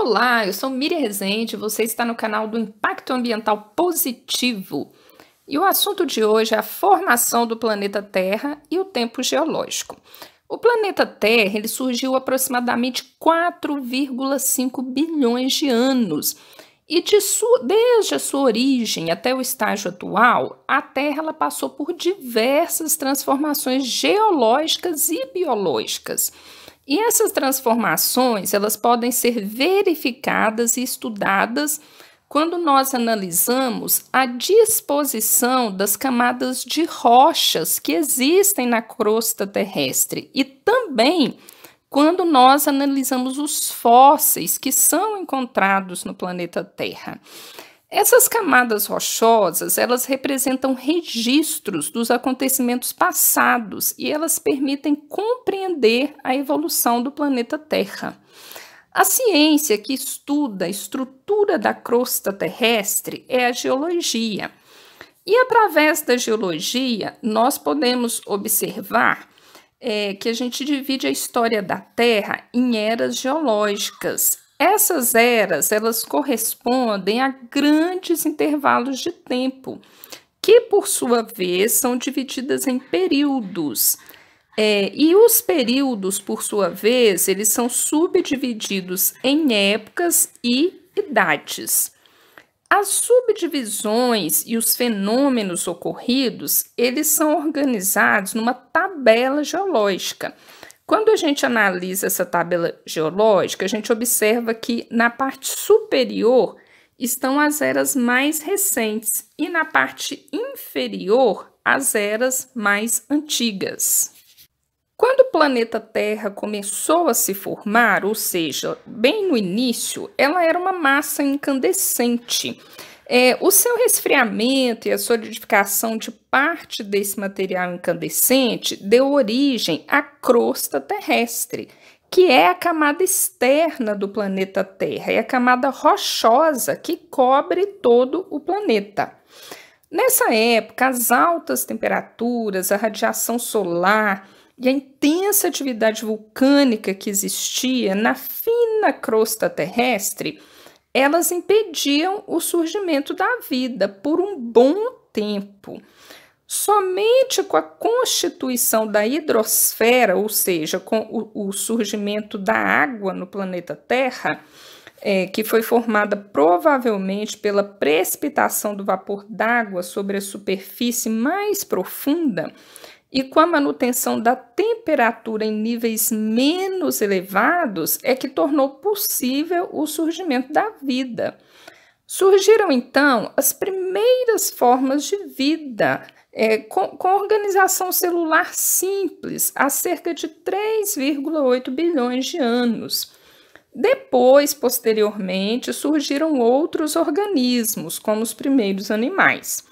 Olá, eu sou Miriam Rezende, você está no canal do Impacto Ambiental Positivo. E o assunto de hoje é a formação do planeta Terra e o tempo geológico. O planeta Terra ele surgiu aproximadamente 4,5 bilhões de anos. E de sua, desde a sua origem até o estágio atual, a Terra ela passou por diversas transformações geológicas e biológicas. E essas transformações, elas podem ser verificadas e estudadas quando nós analisamos a disposição das camadas de rochas que existem na crosta terrestre e também quando nós analisamos os fósseis que são encontrados no planeta Terra. Essas camadas rochosas, elas representam registros dos acontecimentos passados e elas permitem compreender a evolução do planeta Terra. A ciência que estuda a estrutura da crosta terrestre é a geologia. E através da geologia, nós podemos observar é, que a gente divide a história da Terra em eras geológicas essas eras, elas correspondem a grandes intervalos de tempo, que por sua vez são divididas em períodos. É, e os períodos, por sua vez, eles são subdivididos em épocas e idades. As subdivisões e os fenômenos ocorridos, eles são organizados numa tabela geológica quando a gente analisa essa tabela geológica, a gente observa que na parte superior estão as eras mais recentes e na parte inferior as eras mais antigas. Quando o planeta Terra começou a se formar, ou seja, bem no início, ela era uma massa incandescente é, o seu resfriamento e a solidificação de parte desse material incandescente deu origem à crosta terrestre, que é a camada externa do planeta Terra, é a camada rochosa que cobre todo o planeta. Nessa época, as altas temperaturas, a radiação solar e a intensa atividade vulcânica que existia na fina crosta terrestre elas impediam o surgimento da vida por um bom tempo. Somente com a constituição da hidrosfera, ou seja, com o, o surgimento da água no planeta Terra, é, que foi formada provavelmente pela precipitação do vapor d'água sobre a superfície mais profunda, e com a manutenção da temperatura em níveis menos elevados, é que tornou possível o surgimento da vida. Surgiram então as primeiras formas de vida, é, com, com organização celular simples, há cerca de 3,8 bilhões de anos. Depois, posteriormente, surgiram outros organismos, como os primeiros animais.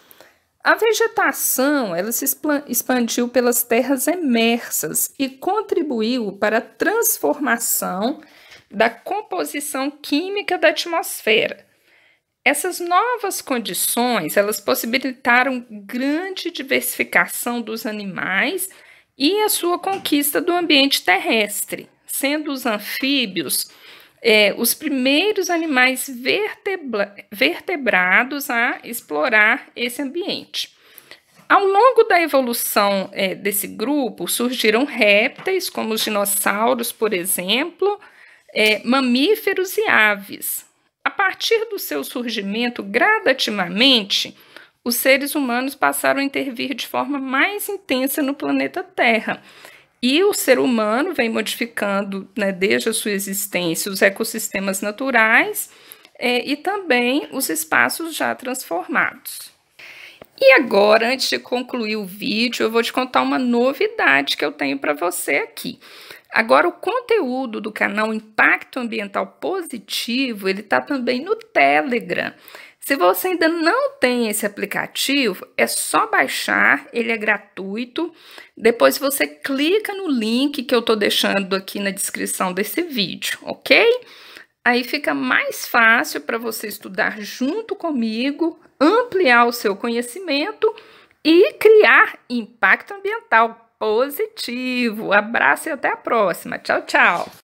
A vegetação ela se expandiu pelas terras emersas e contribuiu para a transformação da composição química da atmosfera. Essas novas condições elas possibilitaram grande diversificação dos animais e a sua conquista do ambiente terrestre, sendo os anfíbios é, os primeiros animais vertebra vertebrados a explorar esse ambiente. Ao longo da evolução é, desse grupo, surgiram répteis, como os dinossauros, por exemplo, é, mamíferos e aves. A partir do seu surgimento, gradativamente, os seres humanos passaram a intervir de forma mais intensa no planeta Terra e o ser humano vem modificando, né, desde a sua existência, os ecossistemas naturais é, e também os espaços já transformados. E agora, antes de concluir o vídeo, eu vou te contar uma novidade que eu tenho para você aqui. Agora, o conteúdo do canal Impacto Ambiental Positivo, ele está também no Telegram. Se você ainda não tem esse aplicativo, é só baixar, ele é gratuito. Depois você clica no link que eu estou deixando aqui na descrição desse vídeo, ok? Aí fica mais fácil para você estudar junto comigo, ampliar o seu conhecimento e criar impacto ambiental, positivo. Abraço e até a próxima. Tchau, tchau.